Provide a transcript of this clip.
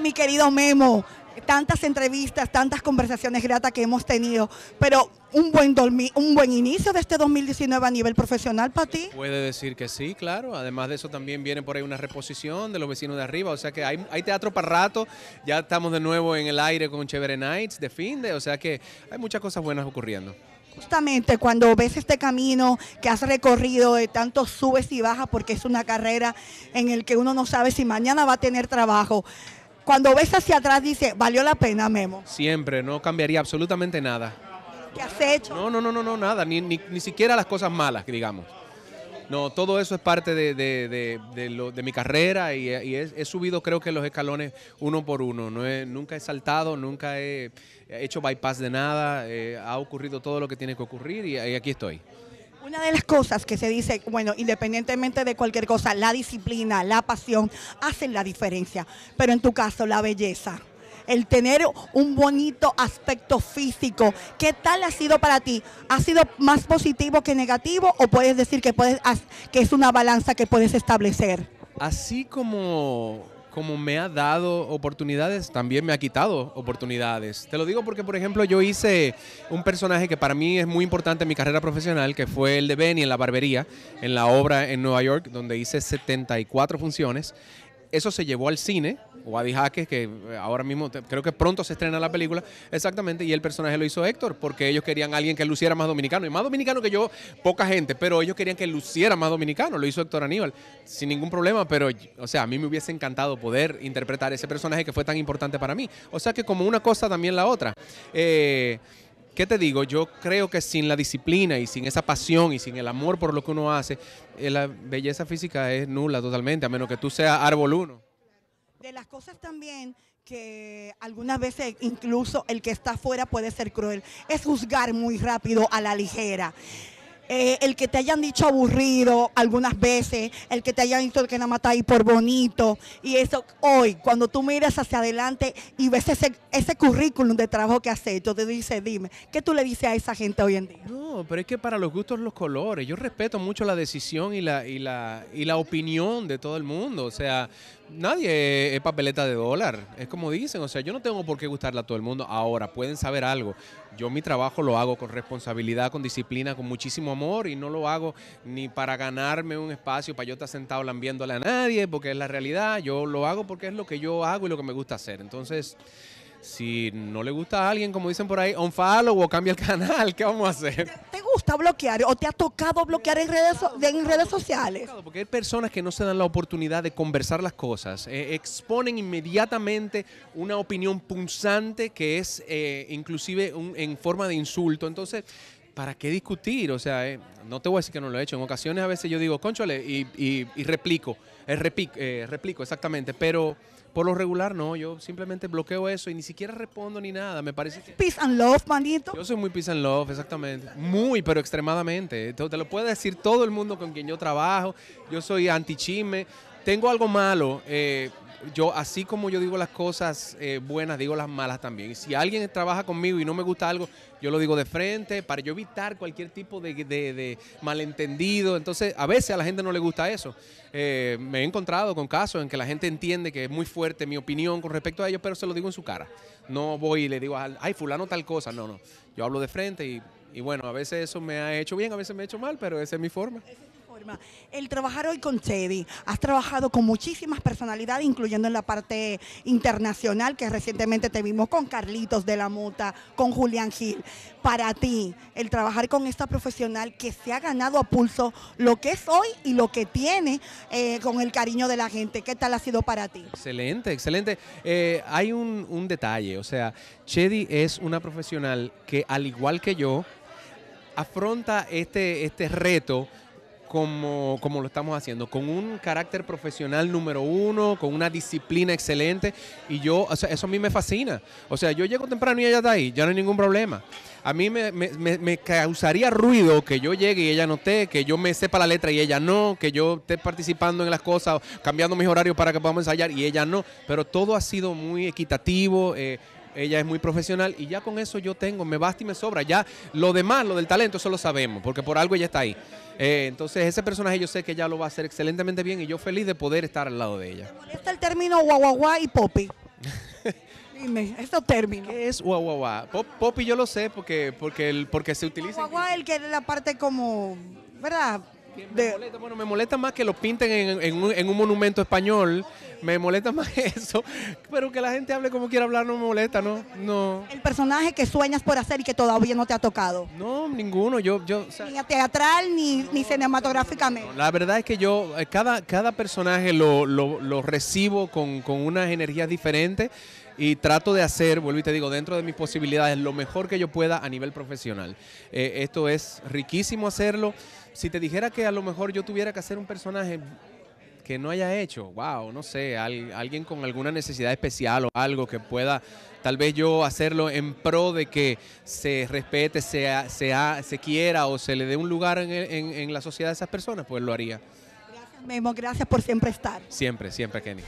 mi querido Memo, tantas entrevistas, tantas conversaciones gratas que hemos tenido, pero un buen, un buen inicio de este 2019 a nivel profesional para ti. Puede decir que sí, claro. Además de eso también viene por ahí una reposición de los vecinos de arriba, o sea que hay, teatro para rato. Ya estamos de nuevo en el aire con Chévere Nights de fin de, o sea que hay muchas cosas buenas ocurriendo. Justamente cuando ves este camino que has recorrido de tantos subes y bajas, porque es una carrera en el que uno no sabe si mañana va a tener trabajo cuando ves hacia atrás dice valió la pena, Memo? Siempre, no cambiaría absolutamente nada. ¿Qué has hecho? No, no, no, no, nada, ni, ni, siquiera las cosas malas, digamos. No, todo eso es parte de, mi carrera y, he, subido creo que los escalones uno por uno. No nunca he saltado, nunca he hecho bypass de nada, eh, ha ocurrido todo lo que tiene que ocurrir y aquí estoy. Una de las cosas que se dice, bueno, independientemente de cualquier cosa, la disciplina, la pasión, hacen la diferencia. Pero en tu caso, la belleza, el tener un bonito aspecto físico, ¿qué tal ha sido para ti? ¿Ha sido más positivo que negativo o puedes decir que, que es una balanza que puedes establecer? Así como como me ha dado oportunidades, también me ha quitado oportunidades. Te lo digo porque, por ejemplo, yo hice un personaje que para mí es muy importante en mi carrera profesional, que fue el de Benny en la barbería, en la obra en Nueva York, donde hice 74 funciones. Eso se llevó al cine, Wadi Jaques, que eh, ahora mismo creo que pronto se estrena la película, exactamente, y el personaje lo hizo Héctor, porque ellos querían alguien que luciera más dominicano, y más dominicano que yo, poca gente, pero ellos querían que luciera más dominicano, lo hizo Héctor Aníbal, sin ningún problema, pero, o sea, a mí me hubiese encantado poder interpretar ese personaje que fue tan importante para mí, o sea que como una cosa también la otra. Eh, ¿Qué te digo? Yo creo que sin la disciplina y sin esa pasión y sin el amor por lo que uno hace, eh, la belleza física es nula totalmente, a menos que tú seas árbol uno. De las cosas también que algunas veces incluso el que está afuera puede ser cruel, es juzgar muy rápido a la ligera. Eh, el que te hayan dicho aburrido algunas veces, el que te hayan dicho que nada más está ahí por bonito, y eso hoy, cuando tú miras hacia adelante y ves ese, ese currículum de trabajo que has hecho, te dice, dime, ¿qué tú le dices a esa gente hoy en día? No, pero es que para los gustos los colores, yo respeto mucho la decisión y la, y la, y la opinión de todo el mundo, o sea, nadie es papeleta de dólar. Es como dicen, o sea, yo no tengo por qué gustarle a todo el mundo. Ahora, pueden saber algo. Yo mi trabajo lo hago con responsabilidad, con disciplina, con muchísimo amor y no lo hago ni para ganarme un espacio, para yo estar sentado lambiéndole a nadie, porque es la realidad. Yo lo hago porque es lo que yo hago y lo que me gusta hacer. Entonces... Si no le gusta a alguien, como dicen por ahí, on o cambia el canal, ¿qué vamos a hacer? ¿Te, gusta bloquear o te ha tocado bloquear en redes, en redes sociales? Porque hay personas que no se dan la oportunidad de conversar las cosas. Eh, exponen inmediatamente una opinión punzante que es eh, inclusive en forma de insulto. Entonces, ¿para qué discutir? O sea, eh, no te voy a decir que no lo he hecho. En ocasiones a veces yo digo, conchole, y, y, replico, eh, eh, replico, exactamente. Pero por lo regular no, yo simplemente bloqueo eso y ni siquiera respondo ni nada. Me parece que... Peace and love, manito. Yo soy muy peace and love, exactamente. Muy, pero extremadamente. Te lo puede decir todo el mundo con quien yo trabajo. Yo soy anti-chisme. Tengo algo malo yo, así como yo digo las cosas eh, buenas, digo las malas también. Si alguien trabaja conmigo y no me gusta algo, yo lo digo de frente para yo evitar cualquier tipo de, malentendido. Entonces, a veces a la gente no le gusta eso. Eh, me he encontrado con casos en que la gente entiende que es muy fuerte mi opinión con respecto a ellos, pero se lo digo en su cara. No voy y le digo, ay, fulano tal cosa. No, no. Yo hablo de frente y, y bueno, a veces eso me ha hecho bien, a veces me ha hecho mal, pero esa es mi forma el trabajar hoy con Chedi, has trabajado con muchísimas personalidades, incluyendo en la parte internacional, que recientemente te vimos con Carlitos de la Muta, con Julián Gil. Para ti, el trabajar con esta profesional que se ha ganado a pulso lo que es hoy y lo que tiene eh, con el cariño de la gente, ¿qué tal ha sido para ti? Excelente, excelente. Eh, hay un, detalle, o sea, Chedi es una profesional que al igual que yo, afronta este, este reto como, lo estamos haciendo, con un carácter profesional número uno, con una disciplina excelente. Y yo, eso a mí me fascina. O sea, yo llego temprano y ella está ahí, ya no hay ningún problema. A mí me, causaría ruido que yo llegue y ella no esté, que yo me sepa la letra y ella no, que yo esté participando en las cosas, cambiando mis horarios para que podamos ensayar y ella no. Pero todo ha sido muy equitativo. Eh, ella es muy profesional y ya con eso yo tengo, me basta y me sobra. Ya lo demás, lo del talento, eso lo sabemos, porque por algo ella está ahí. Eh, entonces ese personaje yo sé que ella lo va a hacer excelentemente bien y yo feliz de poder estar al lado de ella. está el término guaguaguá y popi? Dime, estos términos. ¿Qué es guaguaguá? Pop, popi yo lo sé porque, porque, el, porque se utiliza... Guaguá el que es la parte como, ¿verdad? me molesta, bueno, me molesta más que lo pinten en, un, monumento español, me molesta más eso, pero que la gente hable como quiera hablar no me molesta, ¿no? no. El personaje que sueñas por hacer y que todavía no te ha tocado. No, ninguno, yo... yo ni teatral ni, ni cinematográficamente. la verdad es que yo, eh, cada, cada personaje lo, lo, lo recibo con, con unas energías diferentes y trato de hacer, vuelvo y te digo, dentro de mis posibilidades, lo mejor que yo pueda a nivel profesional. Eh, esto es riquísimo hacerlo. Si te dijera que a lo mejor yo tuviera que hacer un personaje que no haya hecho, wow, no sé, alguien con alguna necesidad especial o algo que pueda tal vez yo hacerlo en pro de que se respete, se quiera o se le dé un lugar en, la sociedad de esas personas, pues lo haría. Gracias Memo, gracias por siempre estar. Siempre, siempre Kenny.